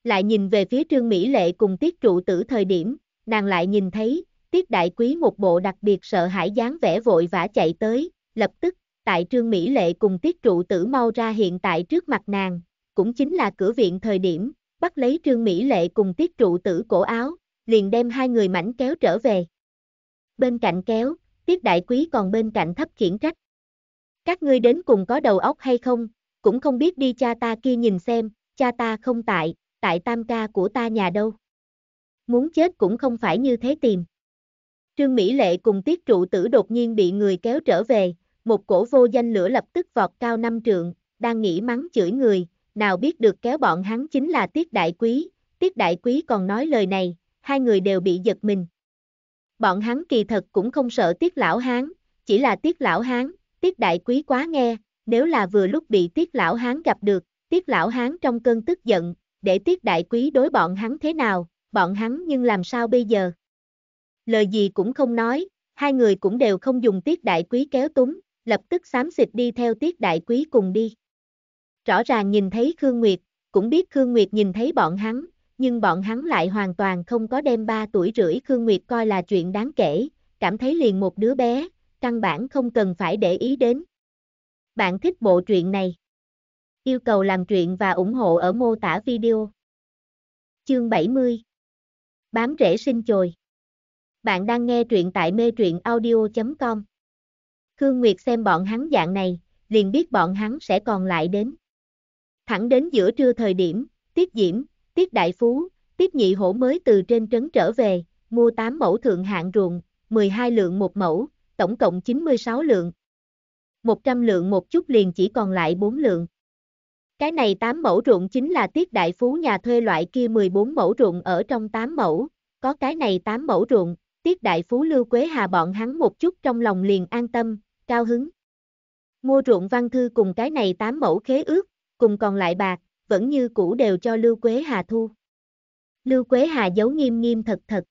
Lại nhìn về phía Trương Mỹ Lệ cùng tiết trụ tử thời điểm, nàng lại nhìn thấy, Tiết đại quý một bộ đặc biệt sợ hãi dáng vẻ vội vã chạy tới, lập tức, tại trương Mỹ Lệ cùng tiết trụ tử mau ra hiện tại trước mặt nàng, cũng chính là cửa viện thời điểm, bắt lấy trương Mỹ Lệ cùng tiết trụ tử cổ áo, liền đem hai người mảnh kéo trở về. Bên cạnh kéo, tiết đại quý còn bên cạnh thấp khiển trách. Các ngươi đến cùng có đầu óc hay không, cũng không biết đi cha ta kia nhìn xem, cha ta không tại, tại tam ca của ta nhà đâu. Muốn chết cũng không phải như thế tìm. Trương Mỹ Lệ cùng tiết trụ tử đột nhiên bị người kéo trở về, một cổ vô danh lửa lập tức vọt cao năm trượng, đang nghĩ mắng chửi người, nào biết được kéo bọn hắn chính là tiết đại quý, tiết đại quý còn nói lời này, hai người đều bị giật mình. Bọn hắn kỳ thật cũng không sợ tiết lão hán, chỉ là tiết lão hán, tiết đại quý quá nghe, nếu là vừa lúc bị tiết lão hán gặp được, tiết lão hán trong cơn tức giận, để tiết đại quý đối bọn hắn thế nào, bọn hắn nhưng làm sao bây giờ? lời gì cũng không nói, hai người cũng đều không dùng tiết đại quý kéo túng, lập tức xám xịt đi theo tiết đại quý cùng đi. Rõ ràng nhìn thấy Khương Nguyệt, cũng biết Khương Nguyệt nhìn thấy bọn hắn, nhưng bọn hắn lại hoàn toàn không có đem 3 tuổi rưỡi Khương Nguyệt coi là chuyện đáng kể, cảm thấy liền một đứa bé, căn bản không cần phải để ý đến. Bạn thích bộ truyện này? Yêu cầu làm truyện và ủng hộ ở mô tả video. Chương 70 Bám rễ sinh chồi bạn đang nghe truyện tại mê truyện audio.com. Khương Nguyệt xem bọn hắn dạng này, liền biết bọn hắn sẽ còn lại đến. Thẳng đến giữa trưa thời điểm, Tiết Diễm, Tiết Đại Phú, Tiết Nhị Hổ mới từ trên trấn trở về, mua 8 mẫu thượng hạng ruộng, 12 lượng một mẫu, tổng cộng 96 lượng. 100 lượng một chút liền chỉ còn lại 4 lượng. Cái này 8 mẫu ruộng chính là Tiết Đại Phú nhà thuê loại kia 14 mẫu ruộng ở trong 8 mẫu, có cái này 8 mẫu ruộng, tiết đại phú Lưu Quế Hà bọn hắn một chút trong lòng liền an tâm, cao hứng. Mua ruộng văn thư cùng cái này tám mẫu khế ước, cùng còn lại bạc, vẫn như cũ đều cho Lưu Quế Hà thu. Lưu Quế Hà giấu nghiêm nghiêm thật thật.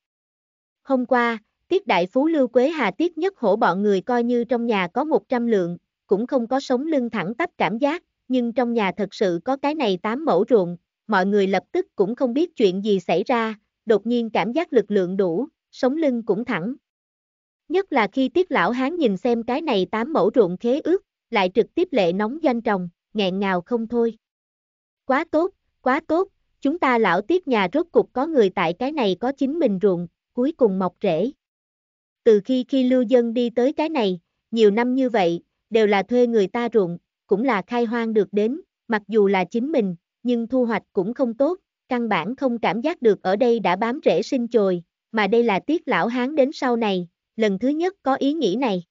Hôm qua, tiết đại phú Lưu Quế Hà tiết nhất hổ bọn người coi như trong nhà có 100 lượng, cũng không có sống lưng thẳng tắp cảm giác, nhưng trong nhà thật sự có cái này tám mẫu ruộng, mọi người lập tức cũng không biết chuyện gì xảy ra, đột nhiên cảm giác lực lượng đủ, sống lưng cũng thẳng. Nhất là khi tiết lão hán nhìn xem cái này tám mẫu ruộng khế ước, lại trực tiếp lệ nóng danh trồng, nghẹn ngào không thôi. Quá tốt, quá tốt, chúng ta lão tiết nhà rốt cục có người tại cái này có chính mình ruộng, cuối cùng mọc rễ. Từ khi khi lưu dân đi tới cái này, nhiều năm như vậy, đều là thuê người ta ruộng, cũng là khai hoang được đến, mặc dù là chính mình, nhưng thu hoạch cũng không tốt, căn bản không cảm giác được ở đây đã bám rễ sinh chồi, mà đây là tiết lão hán đến sau này, lần thứ nhất có ý nghĩ này.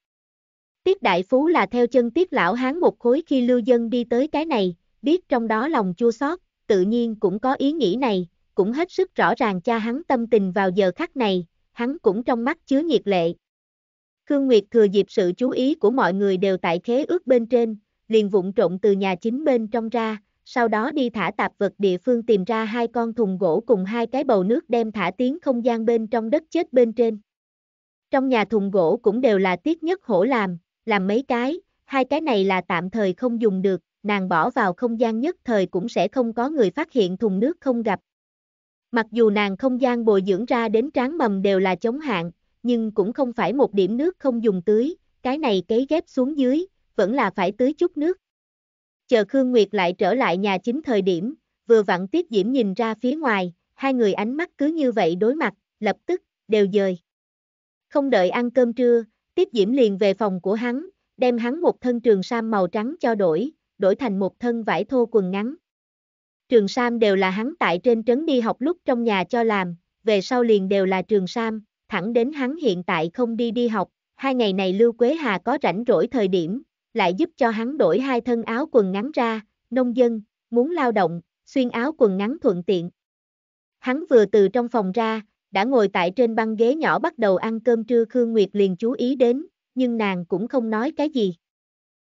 Tiết đại phú là theo chân tiết lão hán một khối khi lưu dân đi tới cái này, biết trong đó lòng chua xót, tự nhiên cũng có ý nghĩ này, cũng hết sức rõ ràng cha hắn tâm tình vào giờ khắc này, hắn cũng trong mắt chứa nhiệt lệ. Khương Nguyệt thừa dịp sự chú ý của mọi người đều tại khế ước bên trên, liền vụng trộn từ nhà chính bên trong ra, sau đó đi thả tạp vật địa phương tìm ra hai con thùng gỗ cùng hai cái bầu nước đem thả tiến không gian bên trong đất chết bên trên. Trong nhà thùng gỗ cũng đều là tiết nhất hổ làm, làm mấy cái, hai cái này là tạm thời không dùng được, nàng bỏ vào không gian nhất thời cũng sẽ không có người phát hiện thùng nước không gặp. Mặc dù nàng không gian bồi dưỡng ra đến tráng mầm đều là chống hạn, nhưng cũng không phải một điểm nước không dùng tưới, cái này cấy ghép xuống dưới, vẫn là phải tưới chút nước chờ Khương Nguyệt lại trở lại nhà chính thời điểm, vừa vặn Tiếp Diễm nhìn ra phía ngoài, hai người ánh mắt cứ như vậy đối mặt, lập tức, đều dời. Không đợi ăn cơm trưa, Tiếp Diễm liền về phòng của hắn, đem hắn một thân trường sam màu trắng cho đổi, đổi thành một thân vải thô quần ngắn. Trường sam đều là hắn tại trên trấn đi học lúc trong nhà cho làm, về sau liền đều là trường sam, thẳng đến hắn hiện tại không đi đi học, hai ngày này Lưu Quế Hà có rảnh rỗi thời điểm, lại giúp cho hắn đổi hai thân áo quần ngắn ra, nông dân, muốn lao động, xuyên áo quần ngắn thuận tiện. Hắn vừa từ trong phòng ra, đã ngồi tại trên băng ghế nhỏ bắt đầu ăn cơm trưa Khương Nguyệt liền chú ý đến, nhưng nàng cũng không nói cái gì.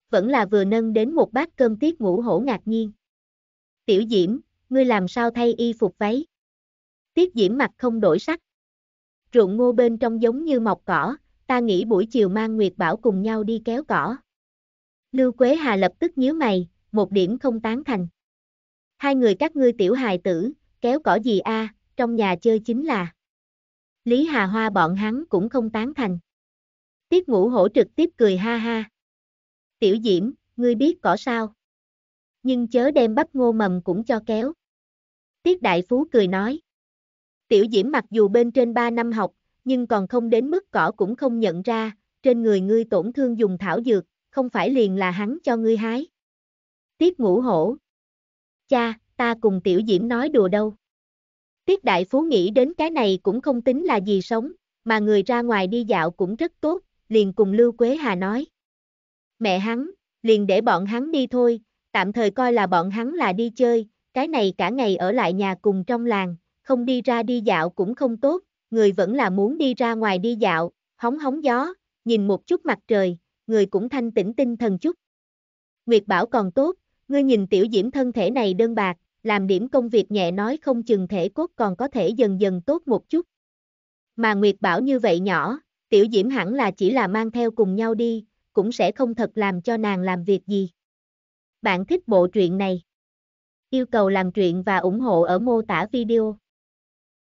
Vẫn là vừa nâng đến một bát cơm tiết ngủ hổ ngạc nhiên. Tiểu Diễm, ngươi làm sao thay y phục váy? Tiết Diễm mặt không đổi sắc. Ruộng ngô bên trong giống như mọc cỏ, ta nghĩ buổi chiều mang Nguyệt Bảo cùng nhau đi kéo cỏ. Lưu Quế Hà lập tức nhíu mày, một điểm không tán thành. Hai người các ngươi tiểu hài tử, kéo cỏ gì a, trong nhà chơi chính là. Lý Hà Hoa bọn hắn cũng không tán thành. Tiết ngũ hổ trực tiếp cười ha ha. Tiểu Diễm, ngươi biết cỏ sao? Nhưng chớ đem bắp ngô mầm cũng cho kéo. Tiết Đại Phú cười nói. Tiểu Diễm mặc dù bên trên 3 năm học, nhưng còn không đến mức cỏ cũng không nhận ra, trên người ngươi tổn thương dùng thảo dược, không phải liền là hắn cho ngươi hái. Tiết ngũ hổ. Cha, ta cùng tiểu diễm nói đùa đâu. Tiết đại phú nghĩ đến cái này cũng không tính là gì sống, mà người ra ngoài đi dạo cũng rất tốt, liền cùng Lưu Quế Hà nói. Mẹ hắn, liền để bọn hắn đi thôi, tạm thời coi là bọn hắn là đi chơi, cái này cả ngày ở lại nhà cùng trong làng, không đi ra đi dạo cũng không tốt, người vẫn là muốn đi ra ngoài đi dạo, hóng hóng gió, nhìn một chút mặt trời, người cũng thanh tĩnh tinh thần chút. Nguyệt Bảo còn tốt, ngươi nhìn tiểu diễm thân thể này đơn bạc, làm điểm công việc nhẹ nói không chừng thể cốt còn có thể dần dần tốt một chút. Mà Nguyệt Bảo như vậy nhỏ, tiểu diễm hẳn là chỉ là mang theo cùng nhau đi, cũng sẽ không thật làm cho nàng làm việc gì. Bạn thích bộ truyện này? Yêu cầu làm truyện và ủng hộ ở mô tả video.